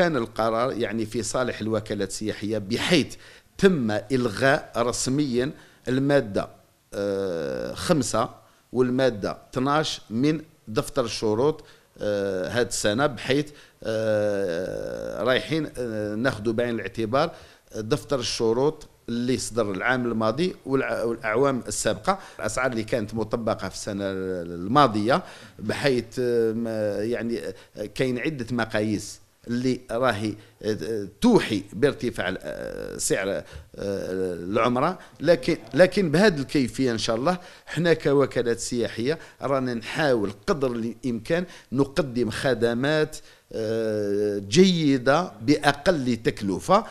كان القرار يعني في صالح الوكالات السياحية بحيث تم إلغاء رسميا المادة آه، خمسة والمادة 12 من دفتر الشروط هذه آه، السنة بحيث آه، رايحين ناخذ بعين الاعتبار دفتر الشروط اللي صدر العام الماضي والاعوام السابقه الاسعار اللي كانت مطبقه في السنه الماضيه بحيث يعني كاين عده مقاييس اللي راهي آه، توحي بارتفاع آه، سعر آه، العمره لكن لكن بهذه الكيفيه ان شاء الله حنا كوكالات سياحيه رانا نحاول قدر الامكان نقدم خدمات جيده باقل تكلفه